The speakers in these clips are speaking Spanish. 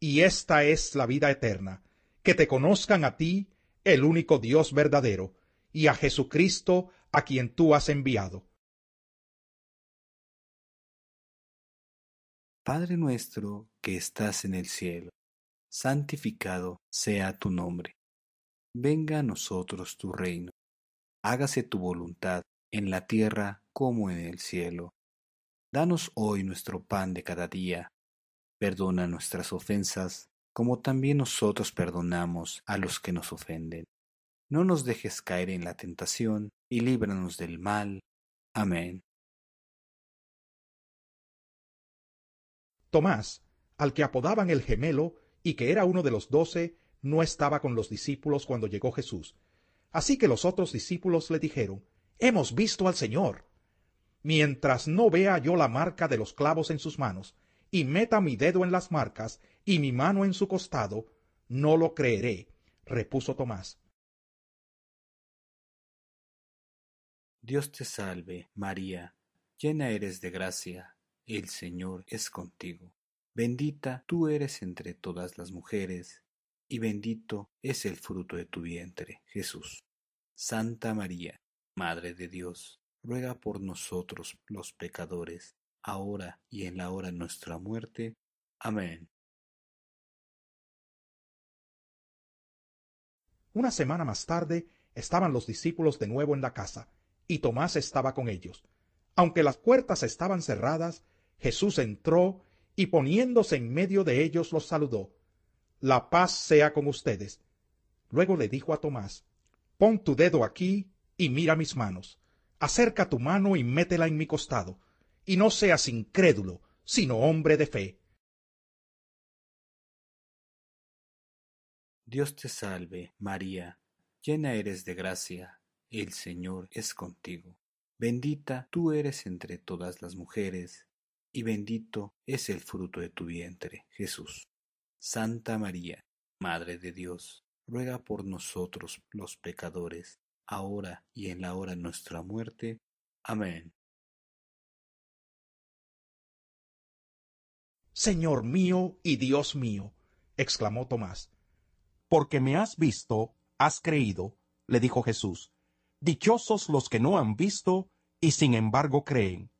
y esta es la vida eterna, que te conozcan a ti, el único Dios verdadero, y a Jesucristo, a quien tú has enviado. Padre nuestro que estás en el cielo, santificado sea tu nombre. Venga a nosotros tu reino. Hágase tu voluntad en la tierra como en el cielo. Danos hoy nuestro pan de cada día Perdona nuestras ofensas, como también nosotros perdonamos a los que nos ofenden. No nos dejes caer en la tentación, y líbranos del mal. Amén. Tomás, al que apodaban el gemelo, y que era uno de los doce, no estaba con los discípulos cuando llegó Jesús. Así que los otros discípulos le dijeron, Hemos visto al Señor. Mientras no vea yo la marca de los clavos en sus manos, y meta mi dedo en las marcas y mi mano en su costado, no lo creeré, repuso Tomás. Dios te salve, María, llena eres de gracia, el Señor es contigo. Bendita tú eres entre todas las mujeres, y bendito es el fruto de tu vientre, Jesús. Santa María, Madre de Dios, ruega por nosotros los pecadores, ahora y en la hora de nuestra muerte. Amén. Una semana más tarde estaban los discípulos de nuevo en la casa, y Tomás estaba con ellos. Aunque las puertas estaban cerradas, Jesús entró y poniéndose en medio de ellos los saludó. La paz sea con ustedes. Luego le dijo a Tomás, Pon tu dedo aquí y mira mis manos. Acerca tu mano y métela en mi costado y no seas incrédulo, sino hombre de fe. Dios te salve, María, llena eres de gracia, el Señor es contigo. Bendita tú eres entre todas las mujeres, y bendito es el fruto de tu vientre, Jesús. Santa María, Madre de Dios, ruega por nosotros los pecadores, ahora y en la hora de nuestra muerte. Amén. Señor mío y Dios mío, exclamó Tomás. Porque me has visto, has creído, le dijo Jesús. Dichosos los que no han visto y sin embargo creen.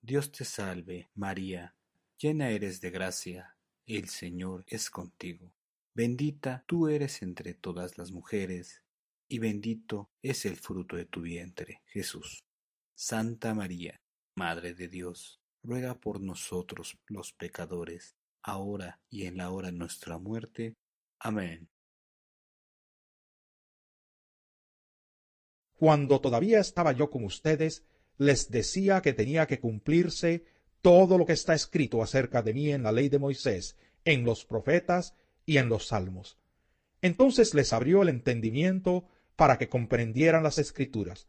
Dios te salve, María, llena eres de gracia, el Señor es contigo. Bendita tú eres entre todas las mujeres, y bendito es el fruto de tu vientre, Jesús. Santa María, Madre de Dios, ruega por nosotros los pecadores, ahora y en la hora de nuestra muerte. Amén. Cuando todavía estaba yo con ustedes, les decía que tenía que cumplirse todo lo que está escrito acerca de mí en la ley de Moisés, en los profetas y en los salmos. Entonces les abrió el entendimiento para que comprendieran las escrituras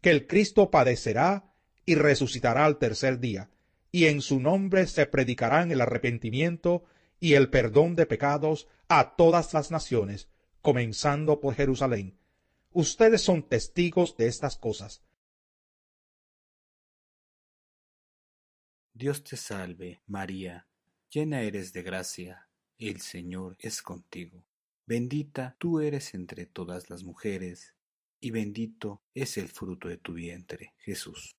que el Cristo padecerá y resucitará al tercer día, y en su nombre se predicarán el arrepentimiento y el perdón de pecados a todas las naciones, comenzando por Jerusalén. Ustedes son testigos de estas cosas. Dios te salve, María, llena eres de gracia, el Señor es contigo. Bendita tú eres entre todas las mujeres y bendito es el fruto de tu vientre, Jesús.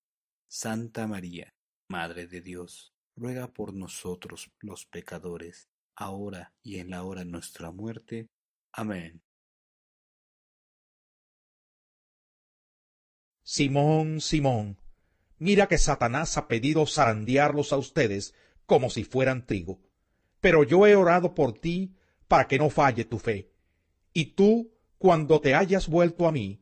Santa María, Madre de Dios, ruega por nosotros los pecadores, ahora y en la hora de nuestra muerte. Amén. Simón, Simón, mira que Satanás ha pedido zarandearlos a ustedes como si fueran trigo, pero yo he orado por ti para que no falle tu fe. Y tú, cuando te hayas vuelto a mí,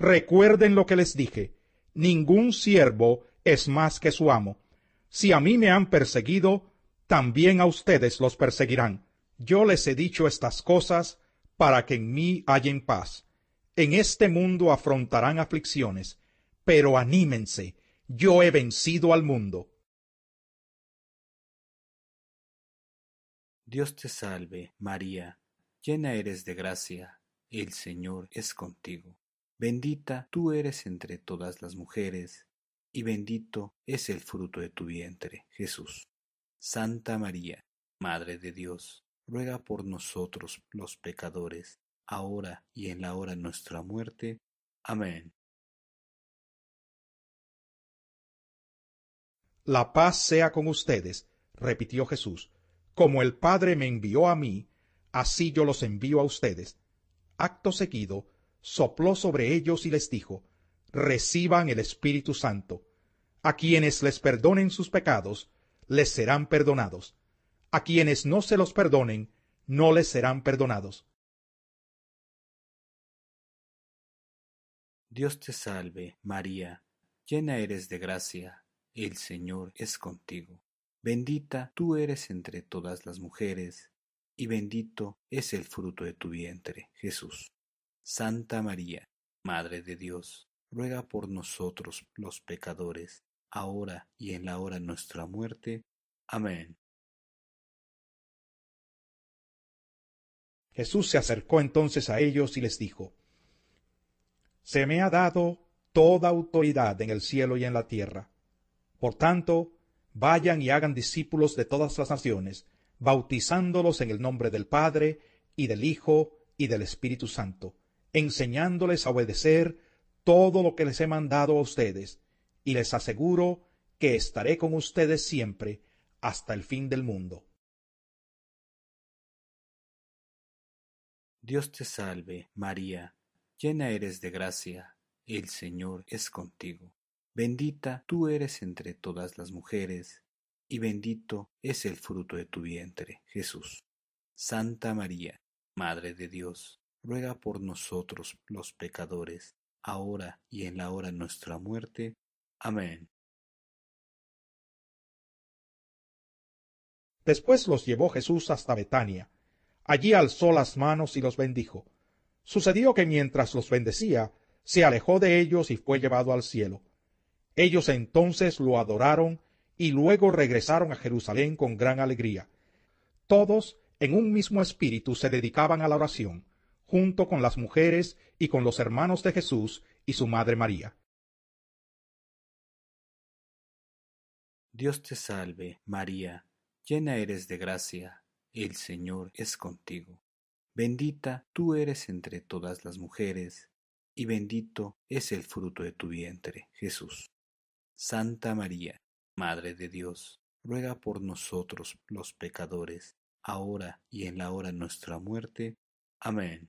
Recuerden lo que les dije. Ningún siervo es más que su amo. Si a mí me han perseguido, también a ustedes los perseguirán. Yo les he dicho estas cosas para que en mí hallen paz. En este mundo afrontarán aflicciones, pero anímense, yo he vencido al mundo. Dios te salve, María, llena eres de gracia, el Señor es contigo. Bendita tú eres entre todas las mujeres, y bendito es el fruto de tu vientre, Jesús. Santa María, Madre de Dios, ruega por nosotros los pecadores, ahora y en la hora de nuestra muerte. Amén. La paz sea con ustedes, repitió Jesús. Como el Padre me envió a mí, así yo los envío a ustedes. Acto seguido, sopló sobre ellos y les dijo, reciban el Espíritu Santo. A quienes les perdonen sus pecados, les serán perdonados. A quienes no se los perdonen, no les serán perdonados. Dios te salve, María, llena eres de gracia, el Señor es contigo. Bendita tú eres entre todas las mujeres, y bendito es el fruto de tu vientre, Jesús. Santa María, Madre de Dios, ruega por nosotros los pecadores, ahora y en la hora de nuestra muerte. Amén. Jesús se acercó entonces a ellos y les dijo, Se me ha dado toda autoridad en el cielo y en la tierra. Por tanto, vayan y hagan discípulos de todas las naciones, bautizándolos en el nombre del Padre, y del Hijo, y del Espíritu Santo enseñándoles a obedecer todo lo que les he mandado a ustedes, y les aseguro que estaré con ustedes siempre hasta el fin del mundo. Dios te salve, María, llena eres de gracia, el Señor es contigo. Bendita tú eres entre todas las mujeres, y bendito es el fruto de tu vientre, Jesús. Santa María, Madre de Dios ruega por nosotros los pecadores, ahora y en la hora de nuestra muerte. Amén. Después los llevó Jesús hasta Betania. Allí alzó las manos y los bendijo. Sucedió que mientras los bendecía, se alejó de ellos y fue llevado al cielo. Ellos entonces lo adoraron y luego regresaron a Jerusalén con gran alegría. Todos en un mismo espíritu se dedicaban a la oración junto con las mujeres y con los hermanos de Jesús y su Madre María. Dios te salve, María, llena eres de gracia, el Señor es contigo. Bendita tú eres entre todas las mujeres, y bendito es el fruto de tu vientre, Jesús. Santa María, Madre de Dios, ruega por nosotros los pecadores, ahora y en la hora de nuestra muerte. Amén.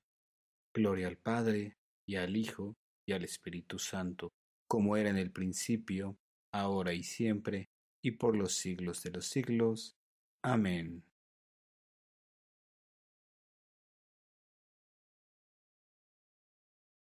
Gloria al Padre, y al Hijo, y al Espíritu Santo, como era en el principio, ahora y siempre, y por los siglos de los siglos. Amén.